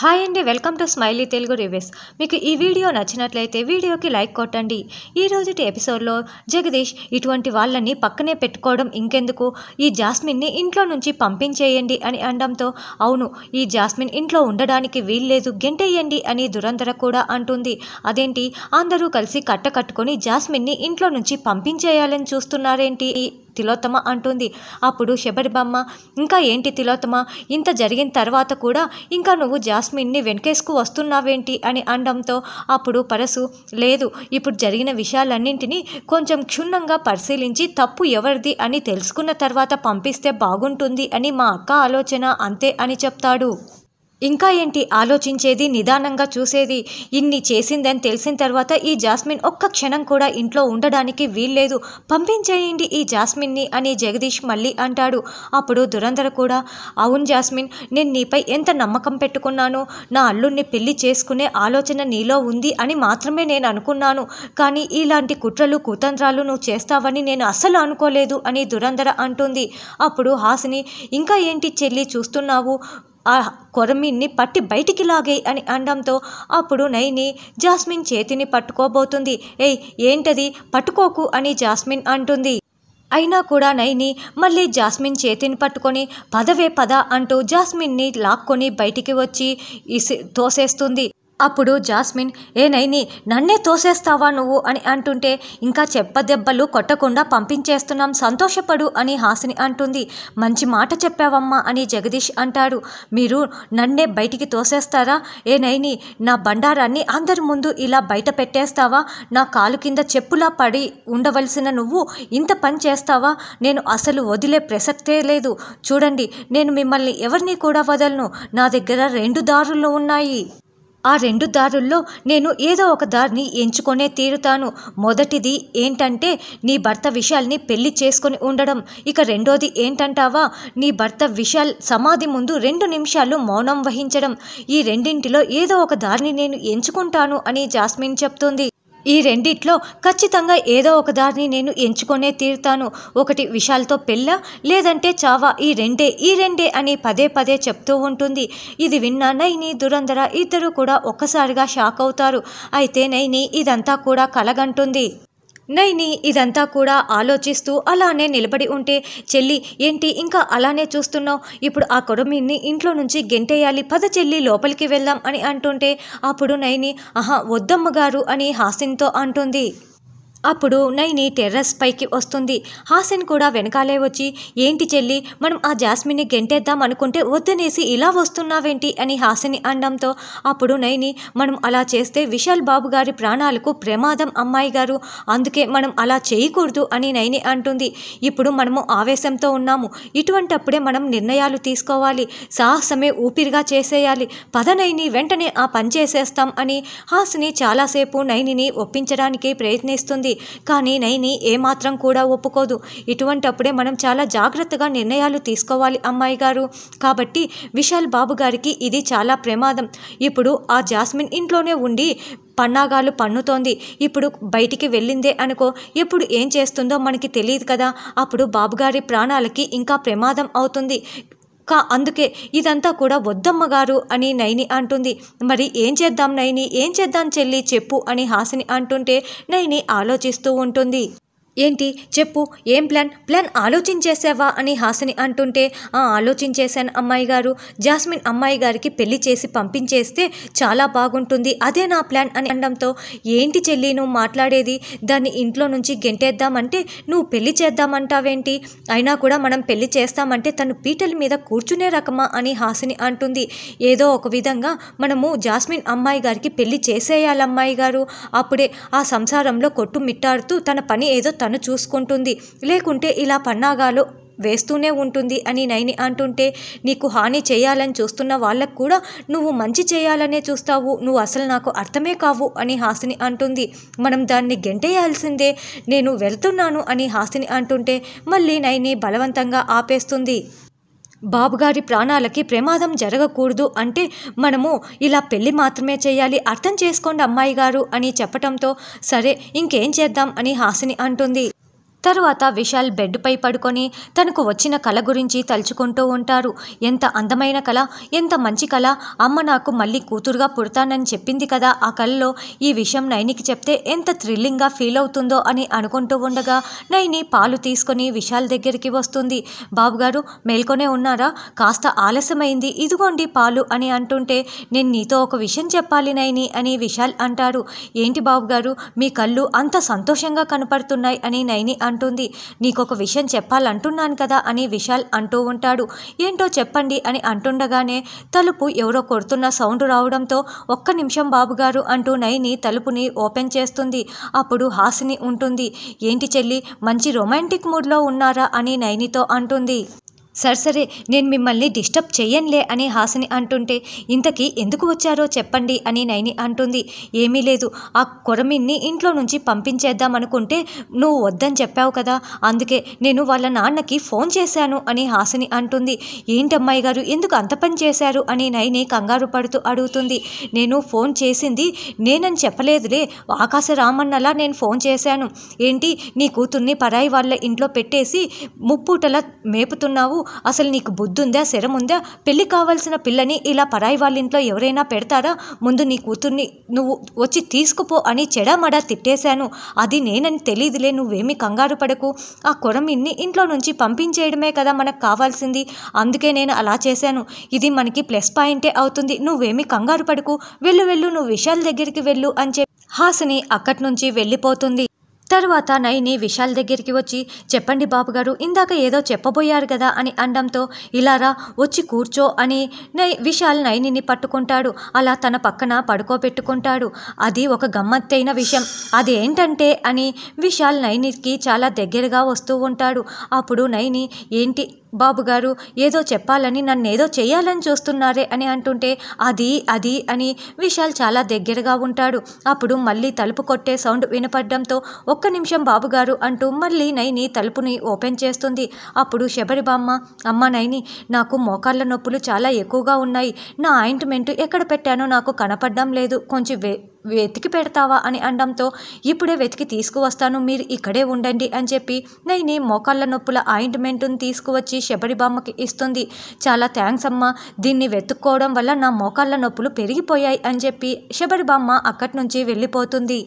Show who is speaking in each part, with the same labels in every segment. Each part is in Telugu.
Speaker 1: హాయ్ అండి welcome to smiley Telugu reviews మీకు ఈ వీడియో నచ్చినట్లయితే వీడియోకి లైక్ కొట్టండి ఈ రోజుటి ఎపిసోడ్లో జగదీష్ ఇటువంటి వాళ్ళని పక్కనే పెట్టుకోవడం ఇంకెందుకు ఈ జాస్మిన్ని ఇంట్లో నుంచి పంపించేయండి అని అనడంతో అవును ఈ జాస్మిన్ ఇంట్లో ఉండడానికి వీల్లేదు గెంటేయండి అని దురంధర కూడా అంటుంది అదేంటి అందరూ కలిసి కట్టకట్టుకొని జాస్మిన్ని ఇంట్లో నుంచి పంపించేయాలని చూస్తున్నారేంటి తిలోత్తమ అంటుంది అప్పుడు శబరిబమ్మ ఇంకా ఏంటి తిలోత్తమ ఇంత జరిగిన తర్వాత కూడా ఇంకా నువ్వు జాస్మిన్ని వెనకేసుకు వస్తున్నావేంటి అని అనడంతో అప్పుడు పరసు లేదు ఇప్పుడు జరిగిన విషయాలన్నింటినీ కొంచెం క్షుణ్ణంగా పరిశీలించి తప్పు ఎవరిది అని తెలుసుకున్న తర్వాత పంపిస్తే బాగుంటుంది అని మా అక్క ఆలోచన అంతే అని చెప్తాడు ఇంకా ఏంటి ఆలోచించేది నిదానంగా చూసేది ఇన్ని చేసిందని తెలిసిన తర్వాత ఈ జాస్మిన్ ఒక్క క్షణం కూడా ఇంట్లో ఉండడానికి వీల్లేదు పంపించేయండి ఈ జాస్మిన్ని అని జగదీష్ మళ్ళీ అంటాడు అప్పుడు దురంధర కూడా అవును జాస్మిన్ నేను నీపై ఎంత నమ్మకం పెట్టుకున్నాను నా అల్లుణ్ణి పెళ్లి చేసుకునే ఆలోచన నీలో ఉంది అని మాత్రమే నేను అనుకున్నాను కానీ ఇలాంటి కుట్రలు కుతంత్రాలు నువ్వు చేస్తావని నేను అస్సలు అనుకోలేదు అని దురంధర అంటుంది అప్పుడు హాసిని ఇంకా ఏంటి చెల్లి చూస్తున్నావు ఆ కొరమీన్ని పట్టి బయటికి లాగే అని అనడంతో అప్పుడు నైని జాస్మిన్ చేతిని పట్టుకోబోతుంది ఏయ్ ఏంటది పట్టుకోకు అని జాస్మిన్ అంటుంది అయినా కూడా నైని మళ్ళీ జాస్మిన్ చేతిని పట్టుకొని పదవే పద అంటూ జాస్మిన్ని లాక్కొని బయటికి వచ్చి ఇసి తోసేస్తుంది అప్పుడు జాస్మిన్ ఏ నైని నన్నే తోసేస్తావా నువ్వు అని అంటుంటే ఇంకా చెప్పదెబ్బలు కొట్టకుండా పంపించేస్తున్నాం సంతోషపడు అని హాసిని అంటుంది మంచి మాట చెప్పావమ్మా అని జగదీష్ అంటాడు మీరు నన్నే బయటికి తోసేస్తారా ఏ నైని నా బండారాన్ని అందరి ముందు ఇలా బయట పెట్టేస్తావా నా కాలు కింద చెప్పులా పడి ఉండవలసిన నువ్వు ఇంత పని చేస్తావా నేను అసలు వదిలే ప్రసక్తే లేదు చూడండి నేను మిమ్మల్ని ఎవరిని కూడా వదలను నా దగ్గర రెండు దారులు ఉన్నాయి ఆ రెండు దారుల్లో నేను ఏదో ఒక దారిని ఎంచుకొనే తీరుతాను మొదటిది ఏంటంటే నీ భర్త విశాల్ని పెళ్లి చేసుకొని ఉండడం ఇక రెండోది ఏంటంటావా నీ భర్త విశాల్ సమాధి ముందు రెండు నిమిషాలు మౌనం వహించడం ఈ రెండింటిలో ఏదో ఒక దారిని నేను ఎంచుకుంటాను అని జాస్మిన్ చెప్తుంది ఈ రెండిట్లో ఖచ్చితంగా ఏదో ఒక దారిని నేను ఎంచుకొనే తీరుతాను ఒకటి విశాల్తో పెళ్ళ లేదంటే చావా ఈ రెండే ఈ రెండే అని పదే పదే చెప్తూ ఉంటుంది ఇది విన్న నైని దురంధర ఇద్దరు కూడా ఒక్కసారిగా షాక్ అవుతారు అయితే నైని ఇదంతా కూడా కలగంటుంది నైని ఇదంతా కూడా ఆలోచిస్తూ అలానే నిలబడి ఉంటే చెల్లి ఏంటి ఇంకా అలానే చూస్తున్నావు ఇప్పుడు ఆ కొడమిని ఇంట్లో నుంచి గెంటేయాలి పద చెల్లి లోపలికి వెళ్దాం అని అంటుంటే అప్పుడు నైని ఆహా వద్దమ్మగారు గారు అని హాస్యంతో అంటుంది అప్పుడు నైని టెర్రస్ పైకి వస్తుంది హాసన్ కూడా వెనకాలే వచ్చి ఏంటి చెల్లి మనం ఆ జాస్మిన్ని గెంటేద్దాం అనుకుంటే వద్దనేసి ఇలా వస్తున్నావేంటి అని హాసిని అనడంతో అప్పుడు నైని మనం అలా చేస్తే విశాల్ బాబు గారి ప్రాణాలకు ప్రమాదం అమ్మాయి గారు అందుకే మనం అలా చేయకూడదు అని నైని అంటుంది ఇప్పుడు మనము ఆవేశంతో ఉన్నాము ఇటువంటప్పుడే మనం నిర్ణయాలు తీసుకోవాలి సాహసమే ఊపిరిగా చేసేయాలి పద నైని వెంటనే ఆ పని చేసేస్తాం అని హాసిని చాలాసేపు నైనిని ఒప్పించడానికి ప్రయత్నిస్తుంది ఉంటుంది కానీ నైని ఏమాత్రం కూడా ఒప్పుకోదు ఇటువంటప్పుడే మనం చాలా జాగ్రత్తగా నిర్ణయాలు తీసుకోవాలి అమ్మాయి గారు కాబట్టి విశాల్ బాబు గారికి ఇది చాలా ప్రమాదం ఇప్పుడు ఆ జాస్మిన్ ఇంట్లోనే ఉండి పన్నాగాలు పన్నుతోంది ఇప్పుడు బయటికి వెళ్ళిందే అనుకో ఎప్పుడు ఏం చేస్తుందో మనకి తెలియదు కదా అప్పుడు బాబుగారి ప్రాణాలకి ఇంకా ప్రమాదం అవుతుంది కా అందుకే ఇదంతా కూడా వద్దమ్మ గారు అని నైని అంటుంది మరి ఏం చేద్దాం నైని ఏం చేద్దాం చెల్లి చెప్పు అని హాసిని అంటుంటే నైని ఆలోచిస్తూ ఉంటుంది ఏంటి చెప్పు ఏం ప్లాన్ ప్లాన్ ఆలోచించేసావా అని హాసిని అంటుంటే ఆ ఆలోచించేశాను అమ్మాయి గారు జాస్మిన్ అమ్మాయి గారికి పెళ్లి చేసి పంపించేస్తే చాలా బాగుంటుంది అదే నా ప్లాన్ అని అనడంతో ఏంటి చెల్లి నువ్వు మాట్లాడేది దాన్ని ఇంట్లో నుంచి గెంటేద్దామంటే నువ్వు పెళ్లి చేద్దామంటావేంటి అయినా కూడా మనం పెళ్లి చేస్తామంటే తను పీటల మీద కూర్చునే రకమా అని హాసిని అంటుంది ఏదో ఒక విధంగా మనము జాస్మిన్ అమ్మాయి గారికి పెళ్లి చేసేయాలమ్మాయి గారు అప్పుడే ఆ సంసారంలో కొట్టుమిట్టాడుతూ తన పని ఏదో తను చూసుకుంటుంది లేకుంటే ఇలా పన్నాగాలు వేస్తూనే ఉంటుంది అని నైని అంటుంటే నీకు హాని చేయాలని చూస్తున్న వాళ్ళకు కూడా నువ్వు మంచి చేయాలనే చూస్తావు నువ్వు అసలు నాకు అర్థమే కావు అని హాసిని అంటుంది మనం దాన్ని గెంటేయాల్సిందే నేను వెళ్తున్నాను అని హాసిని అంటుంటే మళ్ళీ నైని బలవంతంగా ఆపేస్తుంది బాబుగారి ప్రాణాలకి ప్రమాదం జరగకూడదు అంటే మనము ఇలా పెళ్ళి మాత్రమే చేయాలి అర్థం చేసుకోండి అమ్మాయి గారు అని చెప్పటంతో సరే ఇంకేం చేద్దాం అని హాసిని అంటుంది తరువాత విశాల్ బెడ్పై పడుకొని తనకు వచ్చిన కళ గురించి తలుచుకుంటూ ఉంటారు ఎంత అందమైన కళ ఎంత మంచి కళ అమ్మ నాకు మళ్ళీ కూతురుగా పుడతానని చెప్పింది కదా ఆ కళలో ఈ విషయం నైనికి చెప్తే ఎంత థ్రిల్లింగ్గా ఫీల్ అవుతుందో అని అనుకుంటూ ఉండగా నైని పాలు తీసుకొని విశాల్ దగ్గరికి వస్తుంది బాబుగారు మేల్కొనే ఉన్నారా కాస్త ఆలస్యమైంది ఇదిగోండి పాలు అని అంటుంటే నేను నీతో ఒక విషయం చెప్పాలి నైని అని విశాల్ అంటారు ఏంటి బాబుగారు మీ కళ్ళు అంత సంతోషంగా కనపడుతున్నాయి అని నైని అంటుంది నీకొక విషయం చెప్పాలంటున్నాను కదా అని విశాల్ అంటూ ఉంటాడు ఏంటో చెప్పండి అని అంటుండగానే తలుపు ఎవరో కొడుతున్న సౌండ్ రావడంతో ఒక్క నిమిషం బాబుగారు అంటూ నయని తలుపుని ఓపెన్ చేస్తుంది అప్పుడు హాసిని ఉంటుంది ఏంటి చెల్లి మంచి రొమాంటిక్ మూడ్లో ఉన్నారా అని నయనితో అంటుంది సరే సరే నేను మిమ్మల్ని డిస్టర్బ్ చేయనులే అని హాసిని అంటుంటే ఇంతకీ ఎందుకు వచ్చారో చెప్పండి అని నైని అంటుంది ఏమీ లేదు ఆ కొరమిన్ని ఇంట్లో నుంచి పంపించేద్దాం అనుకుంటే నువ్వు వద్దని చెప్పావు కదా అందుకే నేను వాళ్ళ నాన్నకి ఫోన్ చేశాను అని హాసిని అంటుంది ఏంటమ్మాయి గారు ఎందుకు అంత పని చేశారు అని నైని కంగారు పడుతూ అడుగుతుంది నేను ఫోన్ చేసింది నేనని చెప్పలేదులే ఆకాశ రామన్నలా నేను ఫోన్ చేశాను ఏంటి నీ కూతుర్ని పరాయి వాళ్ళ ఇంట్లో పెట్టేసి ముప్పూటలా మేపుతున్నావు అసలు నీకు బుద్ధుందా శరం ఉందా పెళ్లి కావాల్సిన పిల్లని ఇలా పరాయి వాళ్ళ ఇంట్లో ఎవరైనా పెడతారా ముందు నీ కూతుర్ని నువ్వు వచ్చి తీసుకుపో అని చెడామడా తిట్టేశాను అది నేనని తెలియదులే నువ్వేమి కంగారు పడకు ఆ కొరమిన్ని ఇంట్లో నుంచి పంపించేయడమే కదా మనకు కావాల్సింది అందుకే నేను అలా చేశాను ఇది మనకి ప్లస్ పాయింటే అవుతుంది నువ్వేమి కంగారు పడకు వెళ్ళు వెళ్ళు నువ్వు విశాల్ దగ్గరికి వెళ్ళు అని చెప్పి హాసిని అక్కడి నుంచి వెళ్ళిపోతుంది తర్వాత నయని విశాల్ దగ్గరికి వచ్చి చెప్పండి బాబుగారు ఇందాక ఏదో చెప్పబోయారు కదా అని అనడంతో ఇలారా వచ్చి కూర్చో అని నై విశాల్ నయనిని పట్టుకుంటాడు అలా తన పక్కన పడుకోబెట్టుకుంటాడు అది ఒక గమ్మత్తైన విషయం అది ఏంటంటే అని విశాల్ నయనికి చాలా దగ్గరగా వస్తూ ఉంటాడు అప్పుడు నయని ఏంటి బాబుగారు ఏదో చెప్పాలని నన్నేదో చేయాలని చూస్తున్నారే అని అంటుంటే అది అది అని విశాల్ చాలా దగ్గరగా ఉంటాడు అప్పుడు మళ్ళీ తలుపు కొట్టే సౌండ్ వినపడడంతో ఒక్క నిమిషం బాబుగారు అంటూ మళ్ళీ నైని తలుపుని ఓపెన్ చేస్తుంది అప్పుడు శబరిబామ్మ అమ్మ నైని నాకు మోకాళ్ళ నొప్పులు చాలా ఎక్కువగా ఉన్నాయి నా ఆయింట్మెంట్ ఎక్కడ పెట్టానో నాకు కనపడడం లేదు కొంచెం వే వెతికి పెడతావా అని అనడంతో ఇప్పుడే వెతికి తీసుకువస్తాను మీరు ఇక్కడే ఉండండి అని చెప్పి నైని మోకాళ్ళ నొప్పుల ఆయింట్మెంట్ని తీసుకువచ్చి శబరి బామ్మకి ఇస్తుంది చాలా థ్యాంక్స్ అమ్మా దీన్ని వెతుక్కోవడం వల్ల నా మోకాళ్ళ నొప్పులు పెరిగిపోయాయి అని చెప్పి శబరి బామ్మ అక్కడి నుంచి వెళ్ళిపోతుంది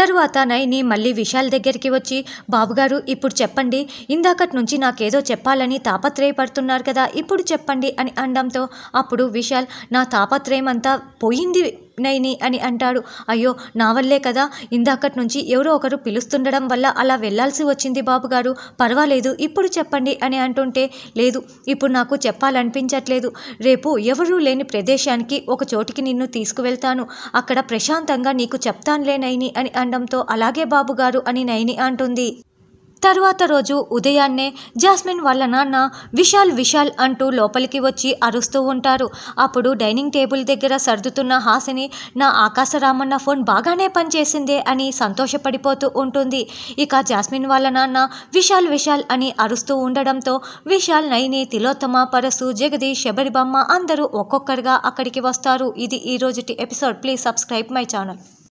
Speaker 1: తరువాత నైని మళ్ళీ విశాల్ దగ్గరికి వచ్చి బాబుగారు ఇప్పుడు చెప్పండి ఇందాకటి నుంచి నాకేదో చెప్పాలని తాపత్రయపడుతున్నారు కదా ఇప్పుడు చెప్పండి అని అనడంతో అప్పుడు విశాల్ నా తాపత్రయం అంతా పోయింది నైని అని అంటాడు అయ్యో నా వల్లే కదా ఇందాకటి నుంచి ఎవరో ఒకరు పిలుస్తుండడం వల్ల అలా వెళ్లాల్సి వచ్చింది బాబుగారు పర్వాలేదు ఇప్పుడు చెప్పండి అని అంటుంటే లేదు ఇప్పుడు నాకు చెప్పాలనిపించట్లేదు రేపు ఎవరూ లేని ప్రదేశానికి ఒక చోటికి నిన్ను తీసుకువెళ్తాను అక్కడ ప్రశాంతంగా నీకు చెప్తానులే నైని అని అనడంతో అలాగే బాబుగారు అని నైని అంటుంది తర్వాత రోజు ఉదయాన్నే జాస్మిన్ వాళ్ళ నాన్న విశాల్ విశాల్ అంటూ లోపలికి వచ్చి అరుస్తూ ఉంటారు అప్పుడు డైనింగ్ టేబుల్ దగ్గర సర్దుతున్న హాసిని నా ఆకాశరామన్న ఫోన్ బాగానే పనిచేసిందే అని సంతోషపడిపోతూ ఉంటుంది ఇక జాస్మిన్ వాళ్ళ నాన్న విశాల్ విశాల్ అని అరుస్తూ ఉండడంతో విశాల్ నైని తిలోత్తమ పరసు జగదీష్ శబరిబమ్మ అందరూ ఒక్కొక్కరుగా అక్కడికి వస్తారు ఇది ఈరోజుటి episode please subscribe my channel